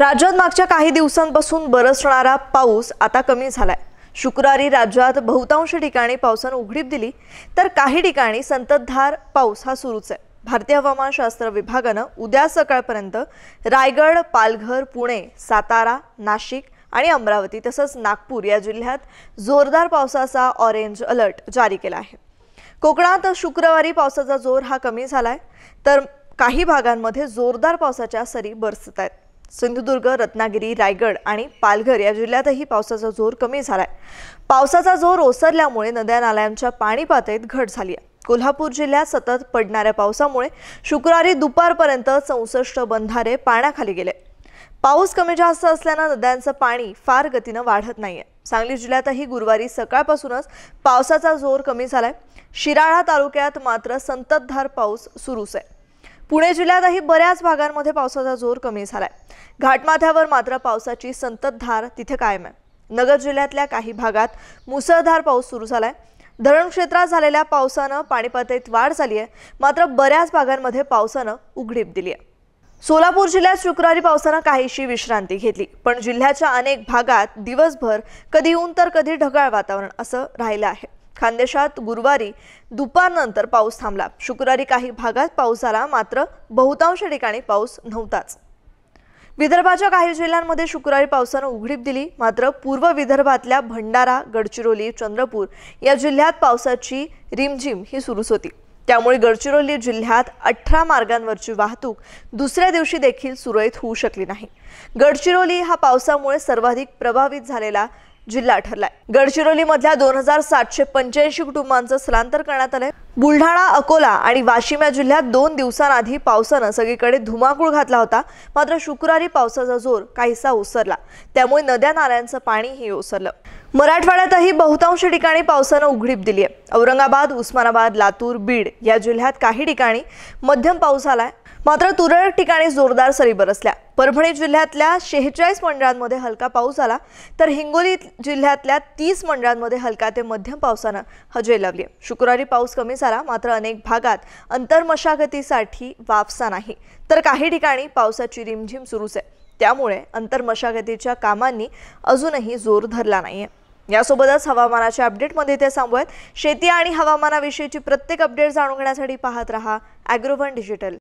राज्यात मागच्या काही दिवसांपासून बरसणारा पाऊस आता कमी झालाय शुक्रवारी राज्यात बहुतांश ठिकाणी पावसानं उघडीप दिली तर काही ठिकाणी संततधार पाऊस हा सुरूच आहे भारतीय हवामानशास्त्र विभागानं उद्या सकाळपर्यंत रायगड पालघर पुणे सातारा नाशिक आणि अमरावती तसंच नागपूर या जिल्ह्यात जोरदार पावसाचा ऑरेंज अलर्ट जारी केला आहे कोकणात शुक्रवारी पावसाचा जोर हा कमी झालाय तर काही भागांमध्ये जोरदार पावसाच्या सरी बरसत आहेत सिंधुदुर्ग रत्नागिरी रायगड आणि पालघर या जिल्ह्यातही पावसाचा जोर कमी झालाय पावसाचा जोर ओसरल्यामुळे नद्या नाल्यांच्या पाणी पातळीत घट झाली आहे कोल्हापूर जिल्ह्यात सतत पडणाऱ्या पावसामुळे शुक्रवारी दुपारपर्यंत चौसष्ट बंधारे पाण्याखाली गेले पाऊस कमी जास्त असल्यानं नद्यांचं पाणी फार गतीनं वाढत नाहीये सांगली जिल्ह्यातही गुरुवारी सकाळपासूनच पावसाचा जोर कमी झालाय शिराळा तालुक्यात मात्र संततधार पाऊस सुरूच आहे पुणे जिल्ह्यातही बऱ्याच भागांमध्ये पावसाचा जोर कमी झालाय घाटमाथ्यावर मात्र पावसाची संततधार तिथे कायम आहे नगर जिल्ह्यातल्या काही भागात मुसळधार पाऊस सुरू झालाय धरण क्षेत्रात झालेल्या पावसानं पाणीपातळीत वाढ झाली आहे मात्र बऱ्याच भागांमध्ये पावसानं उघडीप दिली आहे सोलापूर जिल्ह्यात शुक्रवारी पावसानं काहीशी विश्रांती घेतली पण जिल्ह्याच्या अनेक भागात दिवसभर कधी ऊन तर कधी ढगाळ वातावरण असं राहिलं आहे खानदेशात गुरुवारी दुपारनंतर पाऊस थांबला शुक्रवारी काही भागात पाऊस झाला मात्र बहुतांश ठिकाणी पाऊस नव्हताच विदर्भाच्या काही जिल्ह्यांमध्ये शुक्रवारी पावसानं उघडीप दिली मात्र पूर्व विदर्भातल्या भंडारा गडचिरोली चंद्रपूर या जिल्ह्यात पावसाची रिमझिम ही सुरूच होती त्यामुळे गडचिरोली जिल्ह्यात अठरा मार्गांवरची वाहतूक दुसऱ्या दिवशी देखील सुरळीत होऊ शकली नाही गडचिरोली हा पावसामुळे सर्वाधिक प्रभावित झालेला जिल्हा ठरलाय गडचिरोलीमधल्या दोन हजार सातशे पंच्याऐंशी कुटुंबांचं स्थलांतर करण्यात आलंय बुलढाणा अकोला आणि वाशिम या जिल्ह्यात दोन दिवसांआधी पावसानं सगळीकडे धुमाकूळ घातला होता मात्र शुक्रवारी पावसाचा जोर काहीसा ओसरला त्यामुळे नद्या नाल्यांचं पाणीही ओसरलं मराठवाड्यातही बहुतांश ठिकाणी पावसानं उघडीप दिली आहे औरंगाबाद उस्मानाबाद लातूर बीड या जिल्ह्यात काही ठिकाणी मध्यम पाऊस आलाय मात्र तुरळक ठिकाणी जोरदार सरी बरसल्या परभणी जिल्ह्यातल्या शेहेचाळीस मंडळांमध्ये हलका पाऊस झाला तर हिंगोली जिल्ह्यातल्या तीस मंडळांमध्ये हलका ते मध्यम पावसानं हजेरी लावली शुक्रवारी पाऊस कमी झाला मात्र अनेक भागात अंतरमशागतीसाठी वापसा नाही तर काही ठिकाणी पावसाची रिमझिम सुरूच आहे त्यामुळे अंतरमशागतीच्या कामांनी अजूनही जोर धरला नाहीये यासोबतच हवामानाच्या अपडेटमध्ये ते सांगूयात शेती आणि हवामानाविषयीची प्रत्येक अपडेट जाणून घेण्यासाठी पाहत रहा ॲग्रोवन डिजिटल